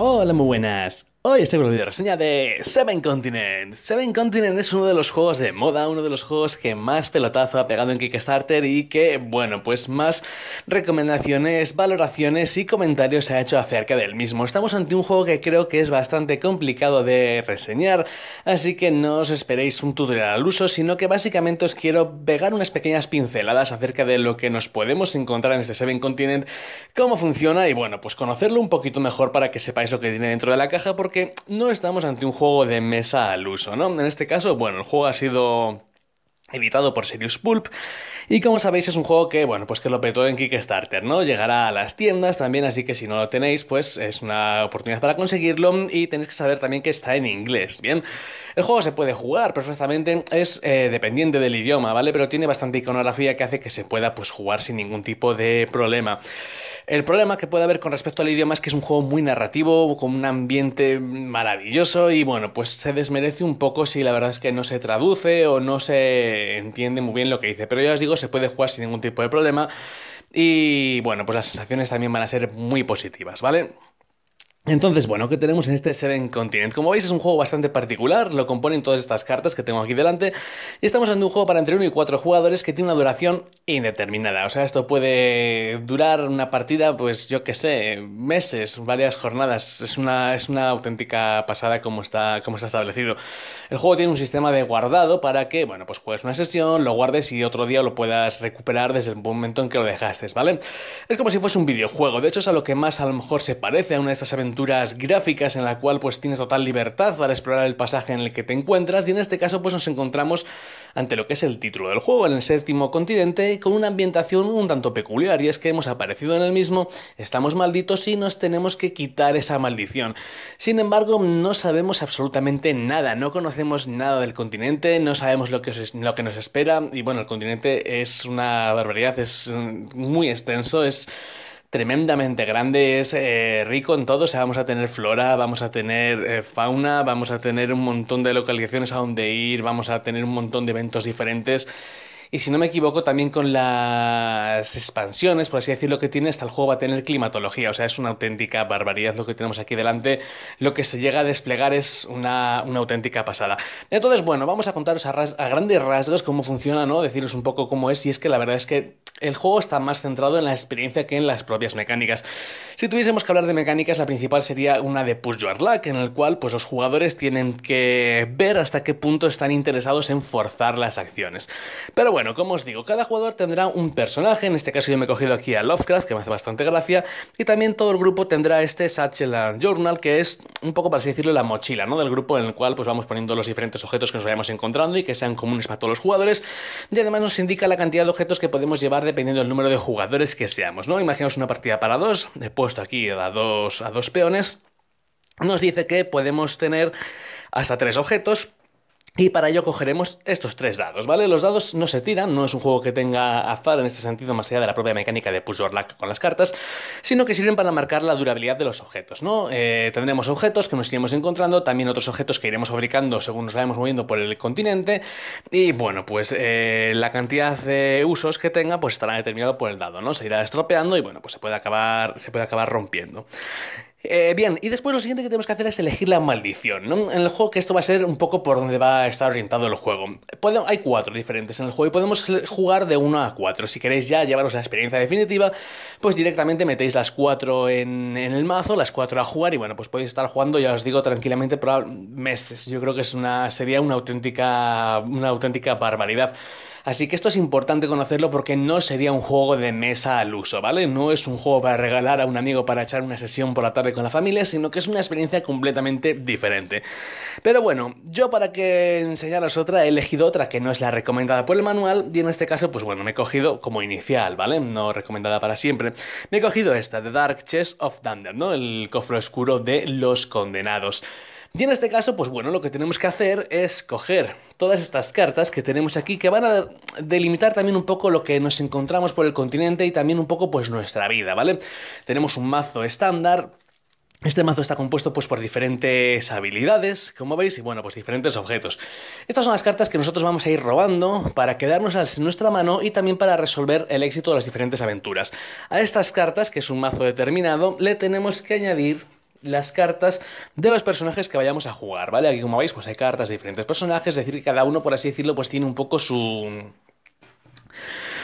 Hola, muy buenas. Hoy estoy con la reseña de Seven Continent. Seven Continent es uno de los juegos de moda, uno de los juegos que más pelotazo ha pegado en Kickstarter y que, bueno, pues más recomendaciones, valoraciones y comentarios se ha hecho acerca del mismo. Estamos ante un juego que creo que es bastante complicado de reseñar, así que no os esperéis un tutorial al uso, sino que básicamente os quiero pegar unas pequeñas pinceladas acerca de lo que nos podemos encontrar en este Seven Continent, cómo funciona y, bueno, pues conocerlo un poquito mejor para que sepáis lo que tiene dentro de la caja, porque porque no estamos ante un juego de mesa al uso, ¿no? En este caso, bueno, el juego ha sido editado por Serious Pulp. Y como sabéis, es un juego que, bueno, pues que lo petó en Kickstarter, ¿no? Llegará a las tiendas también, así que si no lo tenéis, pues es una oportunidad para conseguirlo. Y tenéis que saber también que está en inglés, ¿bien? El juego se puede jugar perfectamente, es eh, dependiente del idioma, ¿vale? Pero tiene bastante iconografía que hace que se pueda, pues, jugar sin ningún tipo de problema. El problema que puede haber con respecto al idioma es que es un juego muy narrativo, con un ambiente maravilloso y, bueno, pues se desmerece un poco si la verdad es que no se traduce o no se entiende muy bien lo que dice. Pero ya os digo, se puede jugar sin ningún tipo de problema. Y bueno, pues las sensaciones también van a ser muy positivas, ¿vale? Entonces, bueno, ¿qué tenemos en este Seven Continent? Como veis, es un juego bastante particular, lo componen todas estas cartas que tengo aquí delante, y estamos en un juego para entre 1 y 4 jugadores que tiene una duración indeterminada. O sea, esto puede durar una partida, pues yo qué sé, meses, varias jornadas. Es una, es una auténtica pasada como está, como está establecido. El juego tiene un sistema de guardado para que, bueno, pues juegues una sesión, lo guardes y otro día lo puedas recuperar desde el momento en que lo dejaste, ¿vale? Es como si fuese un videojuego, de hecho es a lo que más a lo mejor se parece a una de estas aventuras aventuras gráficas en la cual pues tienes total libertad para explorar el pasaje en el que te encuentras y en este caso pues nos encontramos ante lo que es el título del juego, en el séptimo continente, con una ambientación un tanto peculiar y es que hemos aparecido en el mismo, estamos malditos y nos tenemos que quitar esa maldición. Sin embargo, no sabemos absolutamente nada, no conocemos nada del continente, no sabemos lo que, lo que nos espera y bueno, el continente es una barbaridad, es mm, muy extenso, es tremendamente grande, es eh, rico en todo, o sea, vamos a tener flora, vamos a tener eh, fauna, vamos a tener un montón de localizaciones a donde ir, vamos a tener un montón de eventos diferentes. Y si no me equivoco, también con las expansiones, por así decirlo, que tiene, hasta el juego va a tener climatología. O sea, es una auténtica barbaridad lo que tenemos aquí delante. Lo que se llega a desplegar es una, auténtica pasada. Entonces, bueno, vamos a contaros a, a grandes rasgos cómo funciona, ¿no? Deciros un poco cómo es. Y es que la verdad es que el juego está más centrado en la experiencia que en las propias mecánicas. Si tuviésemos que hablar de mecánicas, la principal sería una de Push Your Luck, en el cual pues, los jugadores tienen que ver hasta qué punto están interesados en forzar las acciones. Pero bueno, como os digo, cada jugador tendrá un personaje, en este caso yo me he cogido aquí a Lovecraft, que me hace bastante gracia, y también todo el grupo tendrá este Satchel Journal, que es un poco, para así decirlo, la mochila ¿no? del grupo en el cual pues, vamos poniendo los diferentes objetos que nos vayamos encontrando y que sean comunes para todos los jugadores, y además nos indica la cantidad de objetos que podemos llevar dependiendo del número de jugadores que seamos, ¿no? Imaginaos una partida para dos, he puesto aquí a dos peones, nos dice que podemos tener hasta tres objetos, y para ello cogeremos estos tres dados, ¿vale? Los dados no se tiran, no es un juego que tenga azar en este sentido, más allá de la propia mecánica de Push or Luck con las cartas, sino que sirven para marcar la durabilidad de los objetos, ¿no? Eh, tendremos objetos que nos iremos encontrando, también otros objetos que iremos fabricando según nos vayamos moviendo por el continente, y bueno, pues eh, la cantidad de usos que tenga, pues estará determinado por el dado, ¿no? Se irá estropeando y bueno, pues se puede acabar, se puede acabar rompiendo. Eh, bien, y después lo siguiente que tenemos que hacer es elegir la maldición, ¿no? En el juego que esto va a ser un poco por donde va a estar orientado el juego. hay cuatro diferentes en el juego y podemos jugar de uno a cuatro, Si queréis ya llevaros la experiencia definitiva, pues directamente metéis las cuatro en, el mazo, las cuatro a jugar y bueno, pues podéis estar jugando, ya os digo, tranquilamente probable, meses. Yo creo que es una, sería una auténtica, una auténtica barbaridad. Así que esto es importante conocerlo porque no sería un juego de mesa al uso, ¿vale? No es un juego para regalar a un amigo para echar una sesión por la tarde con la familia, sino que es una experiencia completamente diferente. Pero bueno, yo para que enseñaros otra he elegido otra que no es la recomendada por el manual y en este caso, pues bueno, me he cogido como inicial, ¿vale? No recomendada para siempre. Me he cogido esta, The Dark Chest of Thunder, ¿no? El cofre oscuro de los condenados. Y en este caso, pues bueno, lo que tenemos que hacer es coger todas estas cartas que tenemos aquí, que van a delimitar también un poco lo que nos encontramos por el continente y también un poco pues nuestra vida, ¿vale? Tenemos un mazo estándar, este mazo está compuesto pues, por diferentes habilidades, como veis, y bueno, pues diferentes objetos. Estas son las cartas que nosotros vamos a ir robando para quedarnos en nuestra mano y también para resolver el éxito de las diferentes aventuras. A estas cartas, que es un mazo determinado, le tenemos que añadir las cartas de los personajes que vayamos a jugar, ¿vale? Aquí como veis, pues hay cartas de diferentes personajes, es decir, que cada uno, por así decirlo, pues tiene un poco su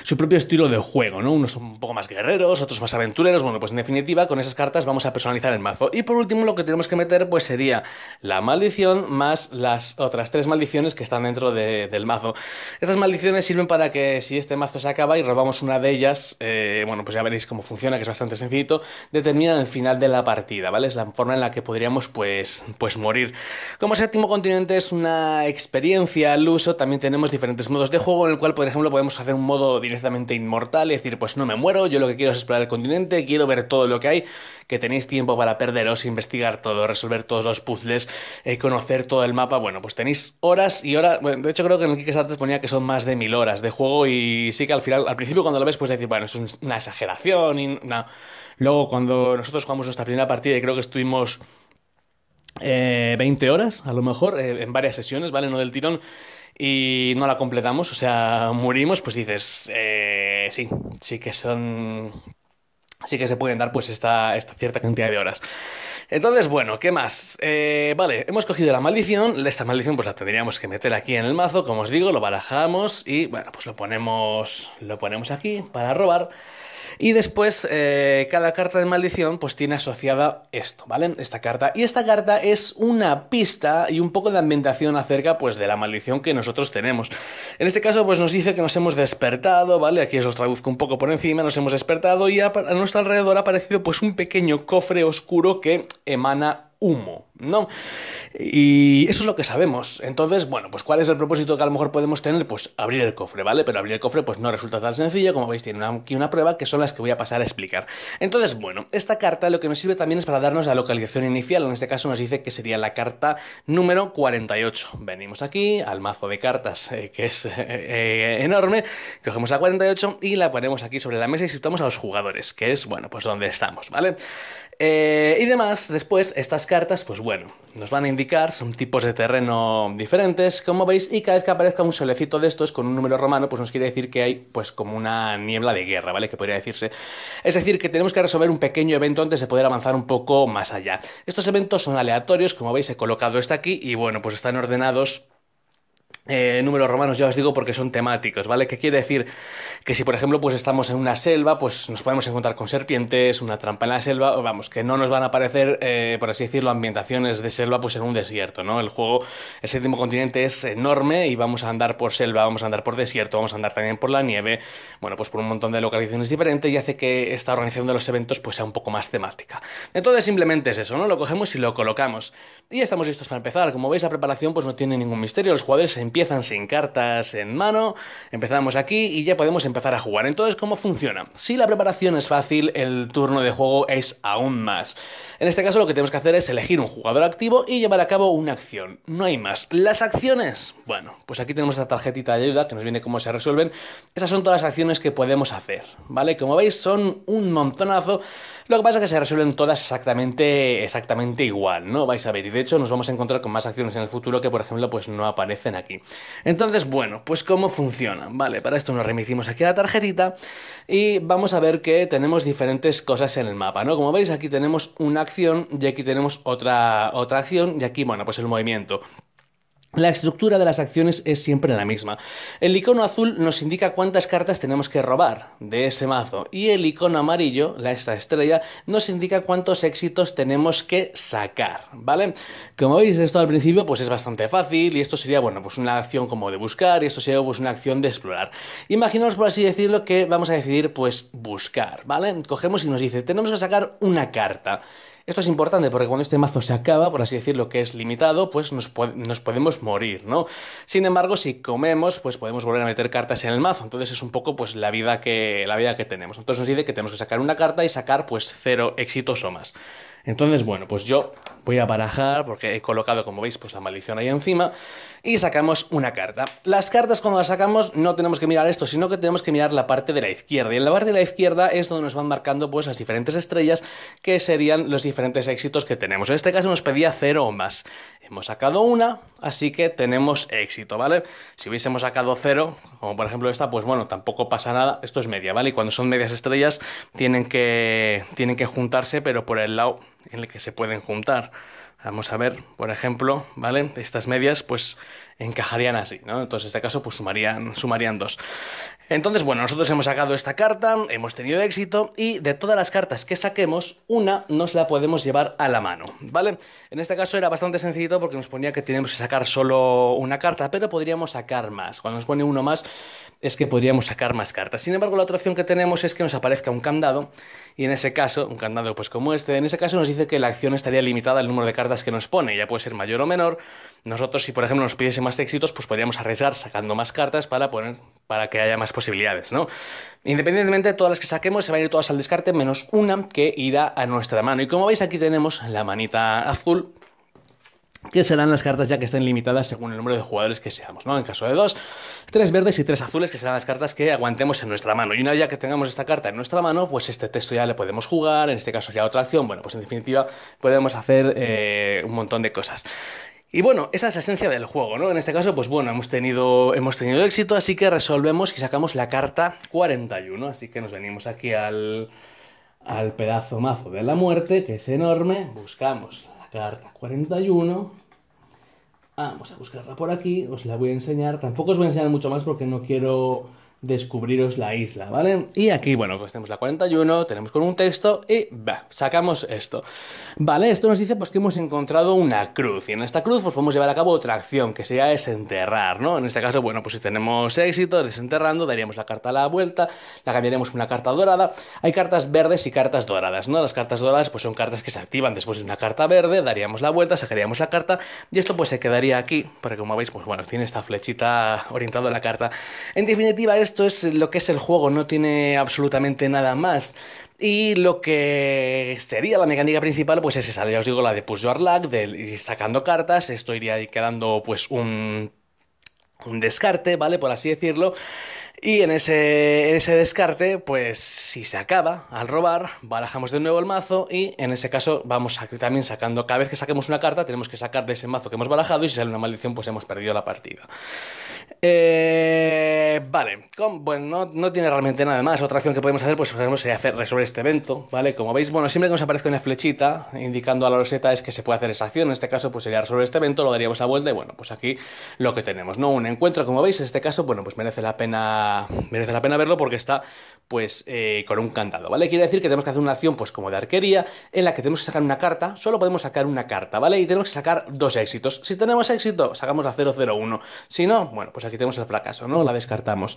su propio estilo de juego, ¿no? Unos un poco más guerreros, otros más aventureros. Bueno, pues en definitiva, con esas cartas vamos a personalizar el mazo. Y por último, lo que tenemos que meter, pues sería la maldición más las otras tres maldiciones que están dentro del mazo. Estas maldiciones sirven para que si este mazo se acaba y robamos una de ellas, eh, bueno, pues ya veréis cómo funciona, que es bastante sencillito, determinan el final de la partida, ¿vale? Es la forma en la que podríamos, pues, pues morir. Como séptimo continente es una experiencia al uso, también tenemos diferentes modos de juego en el cual, por ejemplo, podemos hacer un modo directo precisamente inmortal y decir, pues no me muero, yo lo que quiero es explorar el continente, quiero ver todo lo que hay, que tenéis tiempo para perderos, investigar todo, resolver todos los puzzles, eh, conocer todo el mapa. Bueno, pues tenéis horas y horas. de hecho, creo que en el Kickstarter ponía que son más de mil horas de juego y sí que al final, al principio cuando lo ves, pues decir, bueno, es una exageración y Luego, cuando nosotros jugamos nuestra primera partida y creo que estuvimos eh, 20 horas, a lo mejor, eh, en varias sesiones, ¿vale? No del tirón y no la completamos, o sea, morimos, pues dices, eh, sí, sí que son... Sí que se pueden dar pues esta, esta cierta cantidad de horas. Entonces, bueno, ¿qué más? Eh, vale, hemos cogido la maldición. Esta maldición pues la tendríamos que meter aquí en el mazo, como os digo, lo barajamos y bueno, pues lo ponemos, lo ponemos aquí para robar. Y después, eh, cada carta de maldición pues tiene asociada esto, ¿vale? Esta carta. Y esta carta es una pista y un poco de ambientación acerca pues de la maldición que nosotros tenemos. En este caso pues nos dice que nos hemos despertado, ¿vale? Aquí os traduzco un poco por encima, nos hemos despertado y a, nuestro alrededor ha aparecido pues un pequeño cofre oscuro que emana humo, ¿no? Y eso es lo que sabemos. Entonces, bueno, pues ¿cuál es el propósito que a lo mejor podemos tener? Pues abrir el cofre, ¿vale? Pero abrir el cofre pues no resulta tan sencillo, como veis tienen aquí una prueba que son las que voy a pasar a explicar. Entonces, bueno, esta carta lo que nos sirve también es para darnos la localización inicial, en este caso nos dice que sería la carta número 48. Venimos aquí al mazo de cartas, eh, que es eh, eh, enorme, cogemos la 48 y la ponemos aquí sobre la mesa y situamos a los jugadores, que es, bueno, pues donde estamos, ¿vale? Eh, y demás, después estas cartas, pues bueno, nos van a indicar, son tipos de terreno diferentes, como veis, y cada vez que aparezca un solecito de estos con un número romano, pues nos quiere decir que hay pues como una niebla de guerra, ¿vale? Que podría decirse. Es decir, que tenemos que resolver un pequeño evento antes de poder avanzar un poco más allá. Estos eventos son aleatorios, como veis he colocado este aquí, y bueno, pues están ordenados eh, números romanos, ya os digo, porque son temáticos, ¿vale? ¿Qué quiere decir que si, por ejemplo, pues estamos en una selva, pues nos podemos encontrar con serpientes, una trampa en la selva, vamos, que no nos van a aparecer, eh, por así decirlo, ambientaciones de selva, pues en un desierto, ¿no? El juego, el séptimo continente es enorme y vamos a andar por selva, vamos a andar por desierto, vamos a andar también por la nieve, bueno, pues por un montón de localizaciones diferentes y hace que esta organización de los eventos pues sea un poco más temática. Entonces simplemente es eso, ¿no? Lo cogemos y lo colocamos. Y estamos listos para empezar. Como veis, la preparación pues no tiene ningún misterio, los jugadores se empiezan sin cartas en mano, empezamos aquí y ya podemos empezar a jugar. Entonces, ¿cómo funciona? Si la preparación es fácil, el turno de juego es aún más. En este caso lo que tenemos que hacer es elegir un jugador activo y llevar a cabo una acción. No hay más. Las acciones, bueno, pues aquí tenemos esta tarjetita de ayuda que nos viene cómo se resuelven. Esas son todas las acciones que podemos hacer, ¿vale? Como veis, son un montonazo. Lo que pasa es que se resuelven todas exactamente, exactamente igual, ¿no? Vais a ver, y de hecho nos vamos a encontrar con más acciones en el futuro que, por ejemplo, pues no aparecen aquí entonces, bueno, pues cómo funciona. Vale, para esto nos remitimos aquí a la tarjetita y vamos a ver que tenemos diferentes cosas en el mapa, ¿no? Como veis, aquí tenemos una acción y aquí tenemos otra, otra acción y aquí, bueno, pues el movimiento. La estructura de las acciones es siempre la misma. El icono azul nos indica cuántas cartas tenemos que robar de ese mazo y el icono amarillo, esta estrella, nos indica cuántos éxitos tenemos que sacar, ¿vale? Como veis esto al principio pues es bastante fácil y esto sería, bueno, pues una acción como de buscar y esto sería pues, una acción de explorar. Imaginaos por así decirlo que vamos a decidir pues buscar, ¿vale? Cogemos y nos dice, tenemos que sacar una carta. Esto es importante porque cuando este mazo se acaba, por así decirlo, que es limitado, pues nos, podemos morir, ¿no? Sin embargo, si comemos, pues podemos volver a meter cartas en el mazo. Entonces es un poco pues la vida que, la vida que tenemos. Entonces nos dice que tenemos que sacar una carta y sacar pues cero éxitos o más. Entonces, bueno, pues yo voy a barajar porque he colocado, como veis, pues la maldición ahí encima y sacamos una carta. Las cartas cuando las sacamos no tenemos que mirar esto, sino que tenemos que mirar la parte de la izquierda. Y en la parte de la izquierda es donde nos van marcando pues las diferentes estrellas que serían los diferentes éxitos que tenemos. En este caso nos pedía cero o más. Hemos sacado una, así que tenemos éxito, ¿vale? Si hubiésemos sacado cero, como por ejemplo esta, pues bueno, tampoco pasa nada. Esto es media, ¿vale? Y cuando son medias estrellas tienen que, tienen que juntarse, pero por el lado en el que se pueden juntar. Vamos a ver, por ejemplo, ¿vale? Estas medias pues encajarían así, ¿no? Entonces, en este caso, pues sumarían, dos. Entonces, bueno, nosotros hemos sacado esta carta, hemos tenido éxito y de todas las cartas que saquemos, una nos la podemos llevar a la mano, ¿vale? En este caso era bastante sencillito porque nos ponía que teníamos que sacar solo una carta, pero podríamos sacar más. Cuando nos pone uno más, es que podríamos sacar más cartas. Sin embargo, la otra opción que tenemos es que nos aparezca un candado, y en ese caso, un candado pues como este, en ese caso nos dice que la acción estaría limitada al número de cartas que nos pone, ya puede ser mayor o menor. Nosotros, si por ejemplo nos pidiese más éxitos, pues podríamos arriesgar sacando más cartas para poner, para que haya más posibilidades, ¿no? Independientemente, todas las que saquemos se van a ir todas al descarte, menos una que irá a nuestra mano. Y como veis, aquí tenemos la manita azul que serán las cartas ya que estén limitadas según el número de jugadores que seamos, ¿no? En caso de dos, tres verdes y tres azules, que serán las cartas que aguantemos en nuestra mano. Y una vez ya que tengamos esta carta en nuestra mano, pues este texto ya le podemos jugar, en este caso ya otra acción, bueno, pues en definitiva podemos hacer eh, un montón de cosas. Y bueno, esa es la esencia del juego, ¿no? En este caso, pues bueno, hemos tenido, hemos tenido éxito, así que resolvemos y sacamos la carta 41, así que nos venimos aquí al, al pedazo mazo de la muerte, que es enorme, buscamos carta 41. Ah, vamos a buscarla por aquí, os la voy a enseñar. Tampoco os voy a enseñar mucho más porque no quiero descubriros la isla, ¿vale? Y aquí, bueno, pues tenemos la 41, tenemos con un texto y bah, sacamos esto. Vale, esto nos dice pues que hemos encontrado una cruz y en esta cruz pues podemos llevar a cabo otra acción que sería desenterrar, ¿no? En este caso, bueno, pues si tenemos éxito desenterrando, daríamos la carta a la vuelta, la cambiaremos por una carta dorada. Hay cartas verdes y cartas doradas, ¿no? Las cartas doradas pues son cartas que se activan después de una carta verde, daríamos la vuelta, sacaríamos la carta y esto pues se quedaría aquí, porque como veis, pues bueno, tiene esta flechita orientada a la carta. En definitiva, esto esto es lo que es el juego, no tiene absolutamente nada más. Y lo que sería la mecánica principal, pues es esa, ya os digo, la de push your luck, de ir sacando cartas, esto iría quedando pues un, un descarte, ¿vale? Por así decirlo. Y en ese, descarte, pues si se acaba al robar, barajamos de nuevo el mazo y en ese caso vamos también sacando, cada vez que saquemos una carta tenemos que sacar de ese mazo que hemos barajado y si sale una maldición pues hemos perdido la partida. Eh, vale, bueno, no, tiene realmente nada más. Otra acción que podemos hacer pues podemos hacer, resolver este evento, ¿vale? Como veis, bueno, siempre que nos aparezca una flechita indicando a la roseta es que se puede hacer esa acción. En este caso pues sería resolver este evento, lo daríamos la vuelta y bueno, pues aquí lo que tenemos, ¿no? Un encuentro, como veis, en este caso, bueno, pues merece la pena merece la pena verlo porque está pues eh, con un candado, ¿vale? Quiere decir que tenemos que hacer una acción pues como de arquería en la que tenemos que sacar una carta, solo podemos sacar una carta, ¿vale? Y tenemos que sacar dos éxitos. Si tenemos éxito, sacamos la 001. Si no, bueno, pues aquí tenemos el fracaso, ¿no? La descartamos.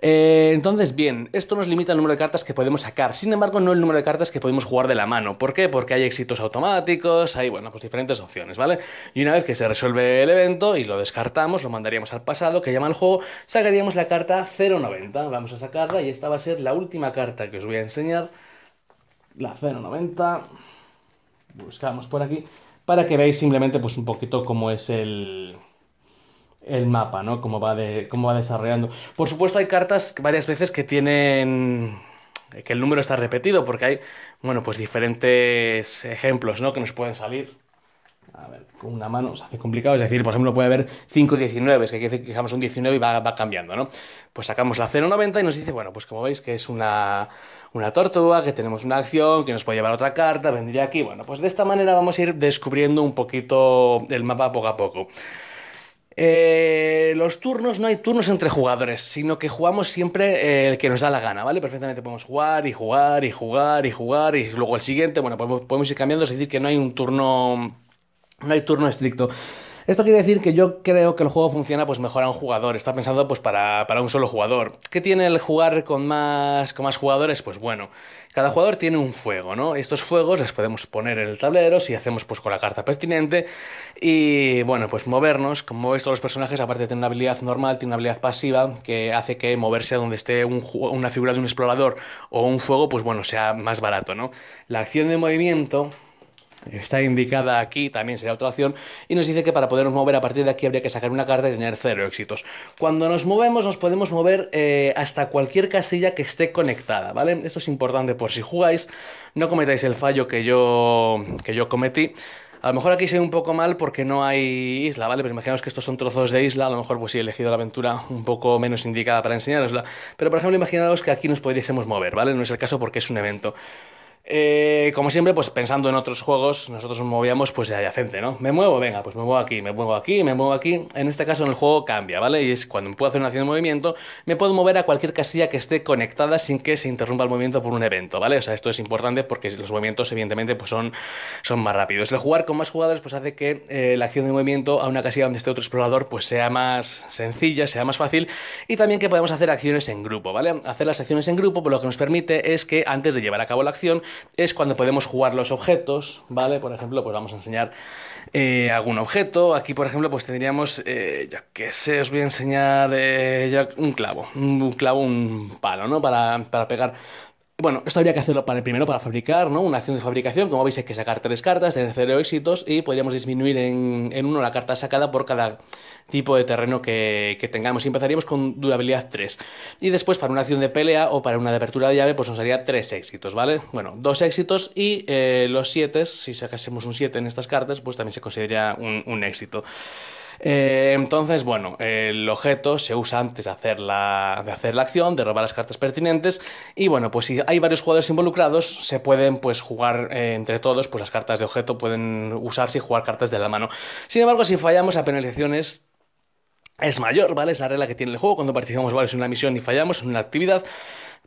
Eh, entonces, bien, esto nos limita el número de cartas que podemos sacar, sin embargo, no el número de cartas que podemos jugar de la mano. ¿Por qué? Porque hay éxitos automáticos, hay, bueno, pues diferentes opciones, ¿vale? Y una vez que se resuelve el evento y lo descartamos, lo mandaríamos al pasado, que llama el juego, sacaríamos la carta 09 90, Vamos a sacarla y esta va a ser la última carta que os voy a enseñar. La 0,90. Buscamos por aquí para que veáis simplemente pues un poquito cómo es el, el mapa, ¿no? Cómo va, de, cómo va desarrollando. Por supuesto hay cartas varias veces que tienen que el número está repetido porque hay, bueno, pues diferentes ejemplos, ¿no? Que nos pueden salir a ver, una mano se hace complicado, es decir, por ejemplo, puede haber 5 19, es que hay que fijamos un 19 y va, cambiando, ¿no? Pues sacamos la 0,90 y nos dice, bueno, pues como veis que es una, una tortuga, que tenemos una acción, que nos puede llevar otra carta, vendría aquí, bueno, pues de esta manera vamos a ir descubriendo un poquito el mapa poco a poco. Eh, los turnos, no hay turnos entre jugadores, sino que jugamos siempre eh, el que nos da la gana, ¿vale? Perfectamente podemos jugar y jugar y jugar y jugar y luego el siguiente, bueno, podemos, podemos ir cambiando, es decir, que no hay un turno no hay turno estricto. Esto quiere decir que yo creo que el juego funciona pues mejor a un jugador, está pensado pues para, para, un solo jugador. ¿Qué tiene el jugar con más, con más jugadores? Pues bueno, cada jugador tiene un fuego, ¿no? Estos fuegos los podemos poner en el tablero si hacemos pues con la carta pertinente y bueno, pues movernos, como veis todos los personajes aparte tener una habilidad normal, tienen una habilidad pasiva que hace que moverse a donde esté una figura de un explorador o un fuego pues bueno, sea más barato, ¿no? La acción de movimiento está indicada aquí, también será otra opción, y nos dice que para podernos mover a partir de aquí habría que sacar una carta y tener cero éxitos. Cuando nos movemos nos podemos mover eh, hasta cualquier casilla que esté conectada, ¿vale? Esto es importante por si jugáis, no cometáis el fallo que yo, que yo cometí. A lo mejor aquí se ve un poco mal porque no hay isla, ¿vale? Pero imaginaos que estos son trozos de isla, a lo mejor pues he elegido la aventura un poco menos indicada para enseñarosla. Pero por ejemplo, imaginaos que aquí nos podríamos mover, ¿vale? No es el caso porque es un evento. Eh, como siempre, pues pensando en otros juegos, nosotros nos movíamos pues de adyacente, ¿no? Me muevo, venga, pues me muevo aquí, me muevo aquí, me muevo aquí. En este caso en el juego cambia, ¿vale? Y es cuando puedo hacer una acción de movimiento, me puedo mover a cualquier casilla que esté conectada sin que se interrumpa el movimiento por un evento, ¿vale? O sea, esto es importante porque los movimientos evidentemente pues son, más rápidos. El jugar con más jugadores pues hace que eh, la acción de movimiento a una casilla donde esté otro explorador pues sea más sencilla, sea más fácil y también que podemos hacer acciones en grupo, ¿vale? Hacer las acciones en grupo pues, lo que nos permite es que antes de llevar a cabo la acción es cuando podemos jugar los objetos, ¿vale? Por ejemplo, pues vamos a enseñar eh, algún objeto. Aquí, por ejemplo, pues tendríamos, eh, ya que qué sé, os voy a enseñar eh, un clavo, un clavo, un palo, ¿no? Para, para pegar bueno, esto habría que hacerlo para, el primero para fabricar, ¿no? Una acción de fabricación. Como veis, hay que sacar tres cartas, tener cero éxitos y podríamos disminuir en, en uno la carta sacada por cada tipo de terreno que, tengamos. Y empezaríamos con durabilidad 3. Y después, para una acción de pelea o para una de apertura de llave, pues nos haría tres éxitos, ¿vale? Bueno, dos éxitos y eh, los siete. si sacásemos un 7 en estas cartas, pues también se consideraría un éxito. Eh, entonces, bueno, el objeto se usa antes de hacer, la, de hacer la acción, de robar las cartas pertinentes. Y bueno, pues si hay varios jugadores involucrados, se pueden pues jugar eh, entre todos, pues las cartas de objeto pueden usarse y jugar cartas de la mano. Sin embargo, si fallamos, la penalización es mayor, ¿vale? Es la regla que tiene el juego. Cuando participamos varios en una misión y fallamos en una actividad,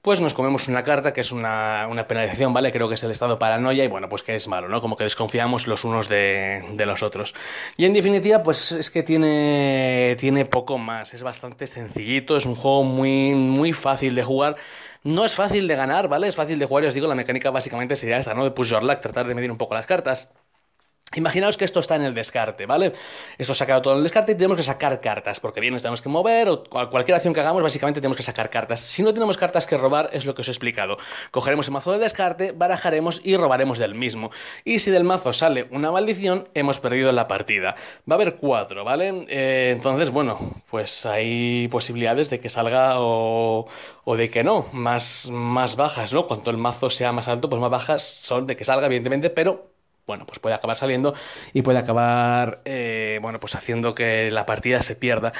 pues nos comemos una carta que es una, penalización, ¿vale? Creo que es el estado paranoia y bueno, pues que es malo, ¿no? Como que desconfiamos los unos de, los otros. Y en definitiva, pues es que tiene, tiene poco más, es bastante sencillito, es un juego muy, muy fácil de jugar. No es fácil de ganar, ¿vale? Es fácil de jugar, y os digo, la mecánica básicamente sería esta, ¿no? De push your luck, tratar de medir un poco las cartas. Imaginaos que esto está en el descarte, ¿vale? Esto ha sacado todo en el descarte y tenemos que sacar cartas, porque bien nos tenemos que mover o cualquier acción que hagamos, básicamente tenemos que sacar cartas. Si no tenemos cartas que robar, es lo que os he explicado. Cogeremos el mazo de descarte, barajaremos y robaremos del mismo. Y si del mazo sale una maldición, hemos perdido la partida. Va a haber cuatro, ¿vale? Eh, entonces, bueno, pues hay posibilidades de que salga o, de que no, más, más bajas, ¿no? Cuanto el mazo sea más alto, pues más bajas son de que salga, evidentemente, pero bueno, pues puede acabar saliendo y puede acabar, eh, bueno, pues haciendo que la partida se pierda.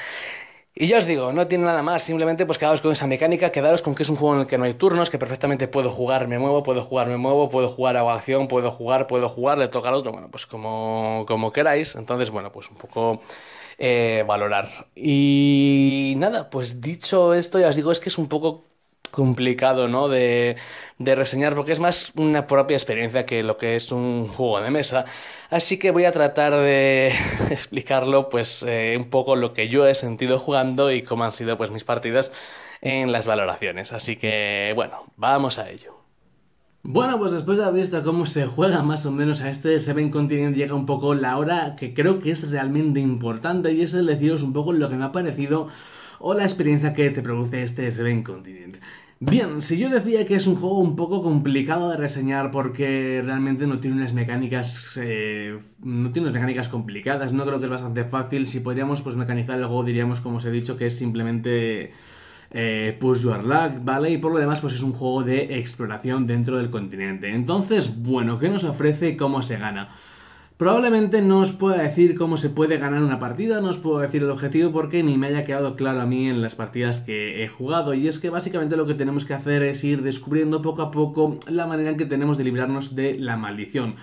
Y ya os digo, no tiene nada más, simplemente pues quedaros con esa mecánica, quedaros con que es un juego en el que no hay turnos, que perfectamente puedo jugar, me muevo, puedo jugar, me muevo, puedo jugar a vacación puedo jugar, puedo jugar, le toca al otro, bueno, pues como, como queráis. Entonces, bueno, pues un poco eh, valorar. Y nada, pues dicho esto, ya os digo, es que es un poco complicado, ¿no? De, de reseñar, porque es más una propia experiencia que lo que es un juego de mesa. Así que voy a tratar de explicarlo, pues, eh, un poco lo que yo he sentido jugando y cómo han sido, pues, mis partidas en las valoraciones. Así que, bueno, vamos a ello. Bueno, pues después de haber visto cómo se juega más o menos a este Seven Continent, llega un poco la hora que creo que es realmente importante y es el deciros un poco lo que me ha parecido o la experiencia que te produce este Seven Continent. Bien, si yo decía que es un juego un poco complicado de reseñar porque realmente no tiene unas mecánicas eh, no tiene mecánicas complicadas, no creo que es bastante fácil, si podríamos pues mecanizar el juego diríamos como os he dicho que es simplemente eh, push your luck, ¿vale? Y por lo demás pues es un juego de exploración dentro del continente. Entonces, bueno, ¿qué nos ofrece? ¿Cómo se gana? Probablemente no os pueda decir cómo se puede ganar una partida, no os puedo decir el objetivo porque ni me haya quedado claro a mí en las partidas que he jugado. Y es que básicamente lo que tenemos que hacer es ir descubriendo poco a poco la manera en que tenemos de librarnos de la maldición.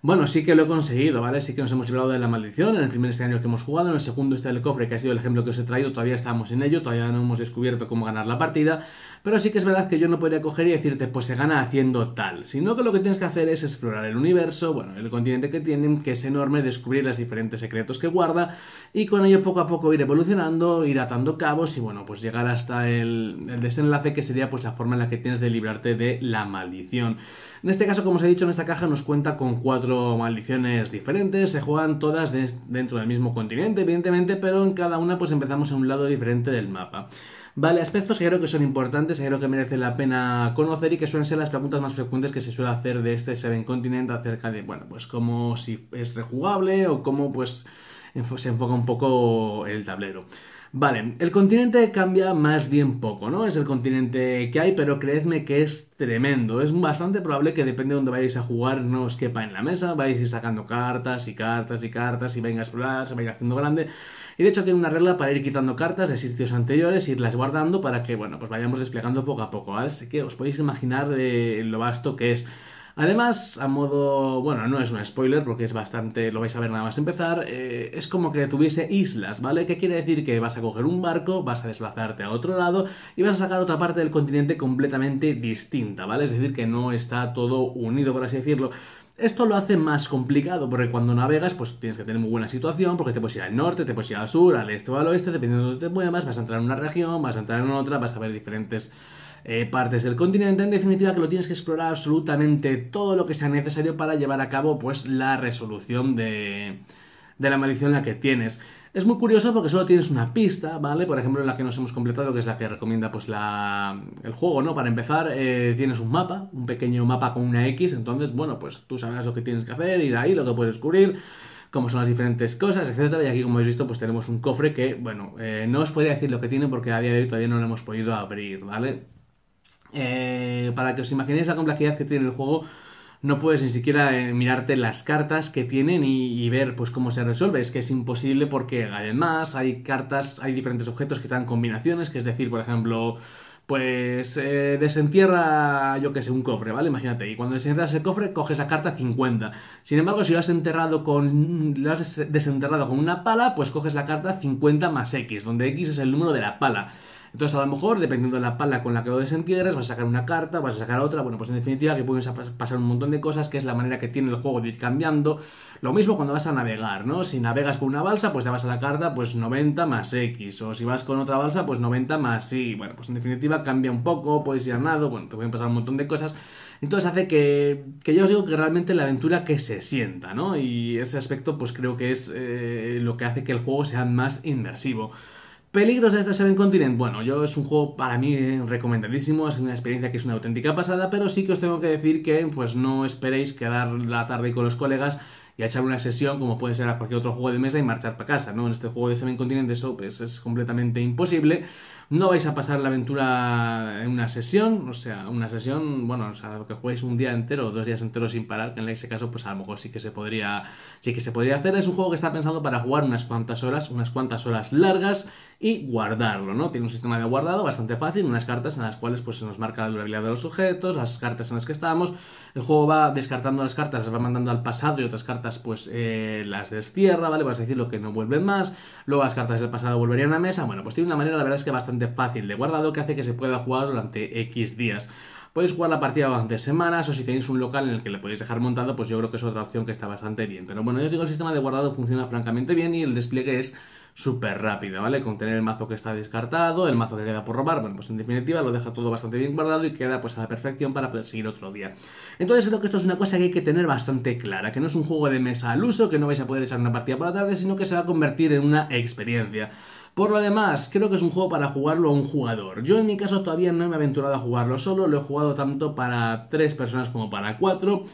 Bueno, sí que lo he conseguido, ¿vale? Sí que nos hemos librado de la maldición en el primer escenario que hemos jugado, en el segundo está el cofre, que ha sido el ejemplo que os he traído, todavía estamos en ello, todavía no hemos descubierto cómo ganar la partida, pero sí que es verdad que yo no podría coger y decirte, pues se gana haciendo tal, sino que lo que tienes que hacer es explorar el universo, bueno, el continente que tienen, que es enorme, descubrir los diferentes secretos que guarda y con ello poco a poco ir evolucionando, ir atando cabos y bueno, pues llegar hasta el, desenlace que sería pues la forma en la que tienes de librarte de la maldición. En este caso, como os he dicho, en esta caja nos cuenta con cuatro maldiciones diferentes, se juegan todas dentro del mismo continente, evidentemente, pero en cada una pues empezamos en un lado diferente del mapa. Vale, aspectos que creo que son importantes, que creo que merece la pena conocer y que suelen ser las preguntas más frecuentes que se suele hacer de este Seven Continent acerca de, bueno, pues cómo si es rejugable o cómo pues se enfoca un poco el tablero. Vale, el continente cambia más bien poco, ¿no? Es el continente que hay, pero creedme que es tremendo. Es bastante probable que depende de dónde vayáis a jugar, no os quepa en la mesa, vais a ir sacando cartas y cartas y cartas y venga a explorar, se vaya haciendo grande. Y de hecho tiene una regla para ir quitando cartas de sitios anteriores, irlas guardando para que, bueno, pues vayamos desplegando poco a poco. Así que os podéis imaginar eh, lo vasto que es. Además, a modo, bueno, no es un spoiler porque es bastante, lo vais a ver nada más empezar, eh, es como que tuviese islas, ¿vale? ¿Qué quiere decir? Que vas a coger un barco, vas a desplazarte a otro lado y vas a sacar otra parte del continente completamente distinta, ¿vale? Es decir, que no está todo unido, por así decirlo. Esto lo hace más complicado porque cuando navegas pues tienes que tener muy buena situación porque te puedes ir al norte, te puedes ir al sur, al este o al oeste, dependiendo de dónde te muevas, vas a entrar en una región, vas a entrar en otra, vas a ver diferentes eh, partes del continente. En definitiva que lo tienes que explorar absolutamente todo lo que sea necesario para llevar a cabo pues la resolución de de la maldición la que tienes. Es muy curioso porque solo tienes una pista, ¿vale? Por ejemplo, en la que nos hemos completado, que es la que recomienda pues la, el juego, ¿no? Para empezar, eh, tienes un mapa, un pequeño mapa con una X, entonces, bueno, pues tú sabrás lo que tienes que hacer, ir ahí, lo que puedes descubrir, cómo son las diferentes cosas, etcétera. Y aquí, como habéis visto, pues tenemos un cofre que, bueno, eh, no os podría decir lo que tiene porque a día de hoy todavía no lo hemos podido abrir, ¿vale? Eh, para que os imaginéis la complejidad que tiene el juego, no puedes ni siquiera eh, mirarte las cartas que tienen y, ver pues cómo se resuelve. Es que es imposible porque además hay cartas, hay diferentes objetos que dan combinaciones, que es decir, por ejemplo, pues eh, desentierra, yo que sé, un cofre, ¿vale? Imagínate, y cuando desentierras el cofre coges la carta 50. Sin embargo, si lo has enterrado con lo has desenterrado con una pala, pues coges la carta 50 más X, donde X es el número de la pala. Entonces, a lo mejor, dependiendo de la pala con la que lo desentierres, vas a sacar una carta, vas a sacar otra. Bueno, pues en definitiva, que pueden pasar un montón de cosas, que es la manera que tiene el juego de ir cambiando. Lo mismo cuando vas a navegar, ¿no? Si navegas con una balsa, pues te vas a la carta, pues 90 más X. O si vas con otra balsa, pues 90 más Y. Bueno, pues en definitiva, cambia un poco, puedes ir a bueno, te pueden pasar un montón de cosas. Entonces hace que, que yo os digo que realmente la aventura que se sienta, ¿no? Y ese aspecto pues creo que es eh, lo que hace que el juego sea más inmersivo. ¿Peligros de este Seven Continent? Bueno, yo es un juego para mí eh, recomendadísimo, es una experiencia que es una auténtica pasada, pero sí que os tengo que decir que pues no esperéis quedar la tarde con los colegas y echar una sesión como puede ser a cualquier otro juego de mesa y marchar para casa, ¿no? En este juego de Seven Continent eso pues, es completamente imposible. No vais a pasar la aventura en una sesión, o sea, una sesión, bueno, o sea, que jugáis un día entero o dos días enteros sin parar, que en ese caso, pues a lo mejor sí que se podría, sí que se podría hacer. Es un juego que está pensado para jugar unas cuantas horas, unas cuantas horas largas, y guardarlo, ¿no? Tiene un sistema de guardado bastante fácil, unas cartas en las cuales pues, se nos marca la durabilidad de los sujetos, las cartas en las que estábamos, el juego va descartando las cartas, las va mandando al pasado y otras cartas pues eh, las destierra, ¿vale? Vas a decir lo que no vuelven más, luego las cartas del pasado volverían a mesa, bueno, pues tiene una manera la verdad es que bastante fácil de guardado que hace que se pueda jugar durante X días. Podéis jugar la partida durante semanas o si tenéis un local en el que le podéis dejar montado, pues yo creo que es otra opción que está bastante bien. Pero bueno, yo os digo, el sistema de guardado funciona francamente bien y el despliegue es súper rápida, ¿vale? Con tener el mazo que está descartado, el mazo que queda por robar, bueno, pues en definitiva lo deja todo bastante bien guardado y queda pues a la perfección para poder seguir otro día. Entonces creo que esto es una cosa que hay que tener bastante clara, que no es un juego de mesa al uso, que no vais a poder echar una partida por la tarde, sino que se va a convertir en una experiencia. Por lo demás, creo que es un juego para jugarlo a un jugador. Yo en mi caso todavía no me he aventurado a jugarlo solo, lo he jugado tanto para tres personas como para cuatro.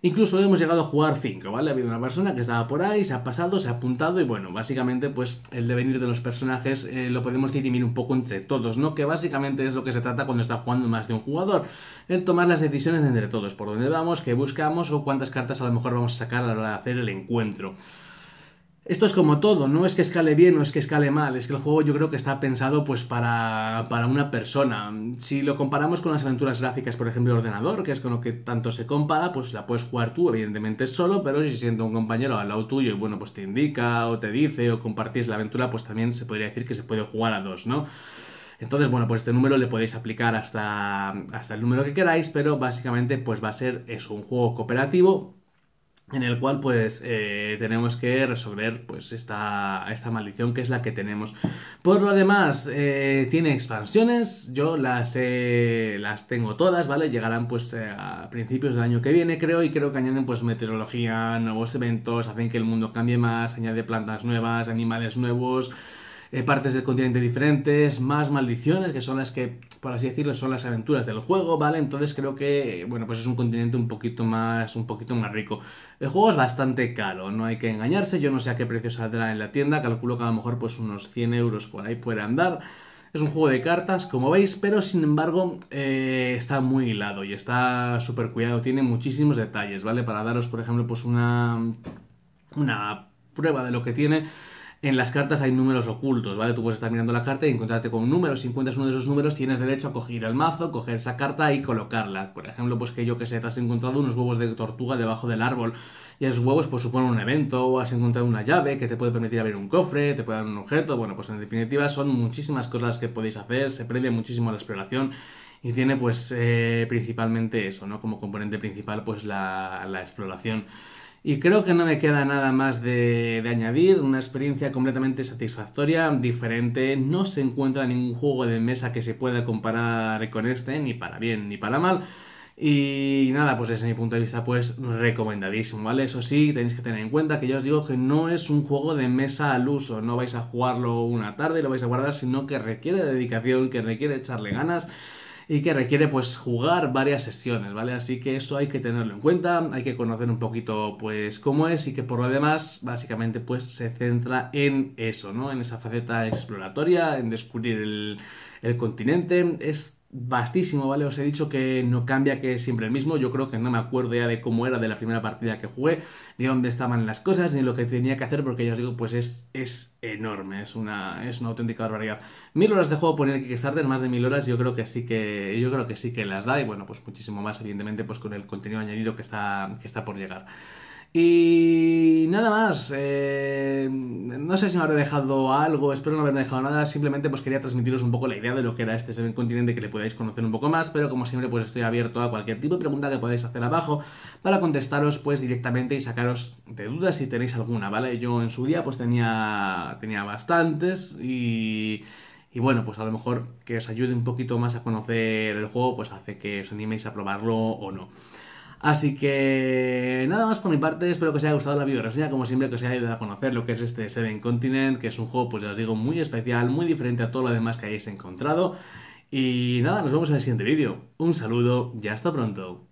Incluso hemos llegado a jugar 5, ¿vale? Ha habido una persona que estaba por ahí, se ha pasado, se ha apuntado y bueno, básicamente pues el devenir de los personajes eh, lo podemos dirimir un poco entre todos, ¿no? Que básicamente es lo que se trata cuando está jugando más de un jugador, el tomar las decisiones entre todos, por dónde vamos, qué buscamos o cuántas cartas a lo mejor vamos a sacar a la hora de hacer el encuentro. Esto es como todo, no es que escale bien o es que escale mal, es que el juego yo creo que está pensado pues para, para una persona. Si lo comparamos con las aventuras gráficas, por ejemplo, el ordenador, que es con lo que tanto se compara, pues la puedes jugar tú, evidentemente solo, pero si siento un compañero al lado tuyo y bueno, pues te indica o te dice o compartís la aventura, pues también se podría decir que se puede jugar a dos, ¿no? Entonces, bueno, pues este número le podéis aplicar hasta, hasta el número que queráis, pero básicamente pues va a ser es un juego cooperativo en el cual pues eh, tenemos que resolver pues esta, esta, maldición que es la que tenemos. Por lo demás, eh, tiene expansiones, yo las, eh, las tengo todas, ¿vale? Llegarán pues a principios del año que viene creo y creo que añaden pues meteorología, nuevos eventos, hacen que el mundo cambie más, añade plantas nuevas, animales nuevos, eh, partes del continente diferentes, más maldiciones, que son las que, por así decirlo, son las aventuras del juego, ¿vale? Entonces creo que, bueno, pues es un continente un poquito más, un poquito más rico. El juego es bastante caro, no hay que engañarse, yo no sé a qué precio saldrá en la tienda, calculo que a lo mejor pues unos 100 euros por ahí puede andar. Es un juego de cartas, como veis, pero sin embargo eh, está muy hilado y está súper cuidado. Tiene muchísimos detalles, ¿vale? Para daros, por ejemplo, pues una, una prueba de lo que tiene. En las cartas hay números ocultos, ¿vale? Tú puedes estar mirando la carta y encontrarte con un número, Si encuentras uno de esos números, tienes derecho a coger el mazo, coger esa carta y colocarla. Por ejemplo, pues que yo que sé, te has encontrado unos huevos de tortuga debajo del árbol y esos huevos pues suponen un evento, o has encontrado una llave que te puede permitir abrir un cofre, te puede dar un objeto, bueno, pues en definitiva son muchísimas cosas que podéis hacer, se previa muchísimo la exploración y tiene pues eh, principalmente eso, ¿no? Como componente principal pues la exploración. Y creo que no me queda nada más de, añadir, una experiencia completamente satisfactoria, diferente, no se encuentra ningún juego de mesa que se pueda comparar con este, ni para bien ni para mal. Y nada, pues desde mi punto de vista, pues recomendadísimo, ¿vale? Eso sí, tenéis que tener en cuenta que ya os digo que no es un juego de mesa al uso, no vais a jugarlo una tarde y lo vais a guardar, sino que requiere dedicación, que requiere echarle ganas y que requiere pues jugar varias sesiones, ¿vale? Así que eso hay que tenerlo en cuenta, hay que conocer un poquito pues cómo es y que por lo demás básicamente pues se centra en eso, ¿no? En esa faceta exploratoria, en descubrir el, continente, es bastísimo, ¿vale? Os he dicho que no cambia, que es siempre el mismo. Yo creo que no me acuerdo ya de cómo era de la primera partida que jugué, ni dónde estaban las cosas, ni lo que tenía que hacer, porque ya os digo, pues es, es enorme, es una, es una auténtica barbaridad. Mil horas de juego poner que Kickstarter, más de mil horas, yo creo que sí que, yo creo que sí que las da, y bueno, pues muchísimo más, evidentemente, pues con el contenido añadido que está, que está por llegar. Y nada más, eh, no sé si me habré dejado algo, espero no haberme dejado nada, simplemente pues quería transmitiros un poco la idea de lo que era este continente que le podáis conocer un poco más, pero como siempre pues estoy abierto a cualquier tipo de pregunta que podáis hacer abajo para contestaros pues directamente y sacaros de dudas si tenéis alguna, ¿vale? Yo en su día pues tenía, tenía bastantes y... Y bueno, pues a lo mejor que os ayude un poquito más a conocer el juego, pues hace que os animéis a probarlo o no. Así que nada más por mi parte, espero que os haya gustado la video reseña, como siempre que os haya ayudado a conocer lo que es este Seven Continent, que es un juego, pues ya os digo, muy especial, muy diferente a todo lo demás que hayáis encontrado. Y nada, nos vemos en el siguiente vídeo. Un saludo y hasta pronto.